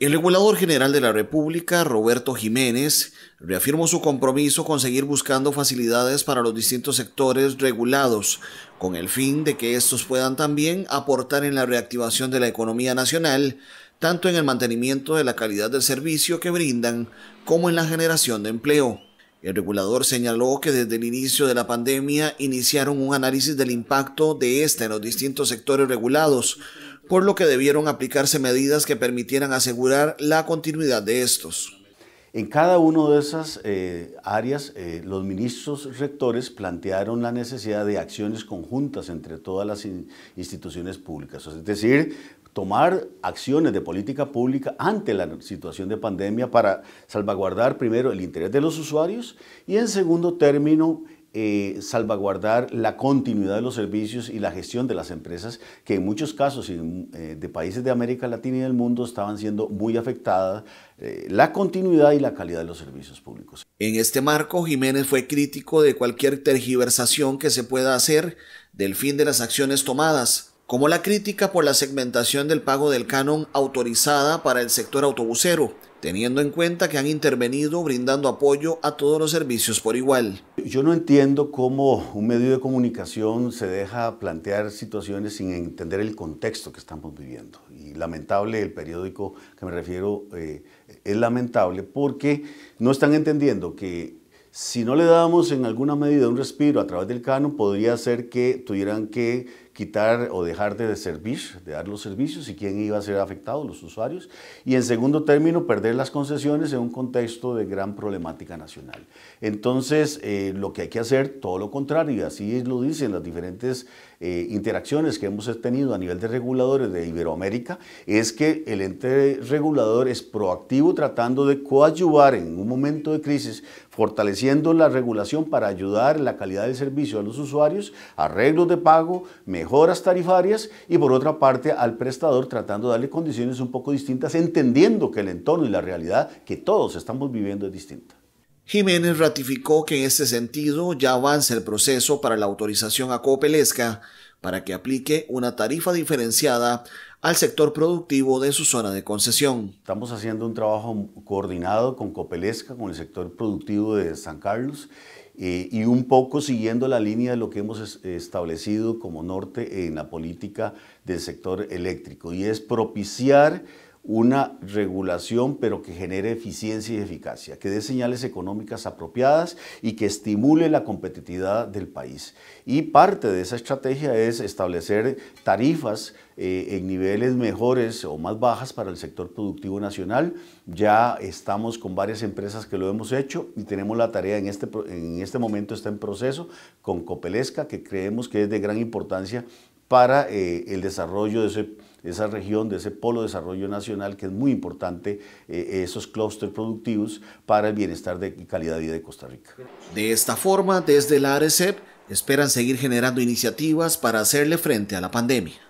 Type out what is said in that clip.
El regulador general de la República, Roberto Jiménez, reafirmó su compromiso con seguir buscando facilidades para los distintos sectores regulados, con el fin de que estos puedan también aportar en la reactivación de la economía nacional, tanto en el mantenimiento de la calidad del servicio que brindan como en la generación de empleo. El regulador señaló que desde el inicio de la pandemia iniciaron un análisis del impacto de esta en los distintos sectores regulados, por lo que debieron aplicarse medidas que permitieran asegurar la continuidad de estos. En cada una de esas eh, áreas, eh, los ministros rectores plantearon la necesidad de acciones conjuntas entre todas las instituciones públicas, es decir, tomar acciones de política pública ante la situación de pandemia para salvaguardar primero el interés de los usuarios y en segundo término eh, salvaguardar la continuidad de los servicios y la gestión de las empresas que en muchos casos eh, de países de América Latina y del mundo estaban siendo muy afectadas eh, la continuidad y la calidad de los servicios públicos. En este marco, Jiménez fue crítico de cualquier tergiversación que se pueda hacer del fin de las acciones tomadas, como la crítica por la segmentación del pago del canon autorizada para el sector autobusero teniendo en cuenta que han intervenido brindando apoyo a todos los servicios por igual. Yo no entiendo cómo un medio de comunicación se deja plantear situaciones sin entender el contexto que estamos viviendo. Y lamentable, el periódico que me refiero eh, es lamentable porque no están entendiendo que si no le damos en alguna medida un respiro a través del canon, podría ser que tuvieran que quitar o dejar de servir, de dar los servicios y quién iba a ser afectado, los usuarios. Y en segundo término, perder las concesiones en un contexto de gran problemática nacional. Entonces, eh, lo que hay que hacer, todo lo contrario, y así lo dicen las diferentes eh, interacciones que hemos tenido a nivel de reguladores de Iberoamérica, es que el ente regulador es proactivo tratando de coadyuvar en un momento de crisis, fortaleciendo la regulación para ayudar la calidad del servicio a los usuarios, arreglos de pago, mejor mejoras tarifarias y por otra parte al prestador tratando de darle condiciones un poco distintas, entendiendo que el entorno y la realidad que todos estamos viviendo es distinta. Jiménez ratificó que en este sentido ya avanza el proceso para la autorización a Copelesca para que aplique una tarifa diferenciada al sector productivo de su zona de concesión. Estamos haciendo un trabajo coordinado con Copelesca, con el sector productivo de San Carlos eh, y un poco siguiendo la línea de lo que hemos establecido como norte en la política del sector eléctrico, y es propiciar una regulación, pero que genere eficiencia y eficacia, que dé señales económicas apropiadas y que estimule la competitividad del país. Y parte de esa estrategia es establecer tarifas eh, en niveles mejores o más bajas para el sector productivo nacional. Ya estamos con varias empresas que lo hemos hecho y tenemos la tarea en este, en este momento, está en proceso, con Copelesca, que creemos que es de gran importancia para eh, el desarrollo de esa región, de ese polo de desarrollo nacional, que es muy importante, eh, esos clústeres productivos para el bienestar de, y calidad de vida de Costa Rica. De esta forma, desde la ARECEP esperan seguir generando iniciativas para hacerle frente a la pandemia.